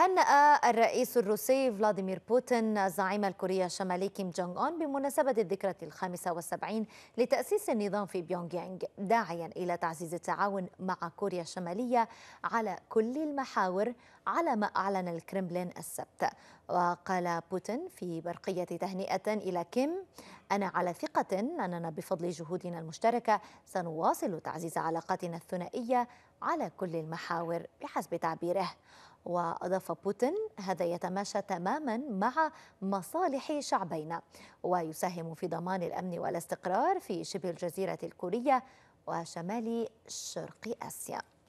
هنأ الرئيس الروسي فلاديمير بوتين الزعيم الكوريا الشمالي كيم جونغ أون بمناسبة الذكرى الخامسة والسبعين لتأسيس النظام في بيونغ يانغ داعيا إلى تعزيز التعاون مع كوريا الشمالية على كل المحاور على ما أعلن الكرملين السبت وقال بوتين في برقية تهنئة إلى كيم أنا على ثقة أننا بفضل جهودنا المشتركة سنواصل تعزيز علاقاتنا الثنائية على كل المحاور بحسب تعبيره وأضاف بوتين هذا يتماشى تماما مع مصالح شعبينا ويساهم في ضمان الأمن والاستقرار في شبه الجزيرة الكورية وشمال شرق آسيا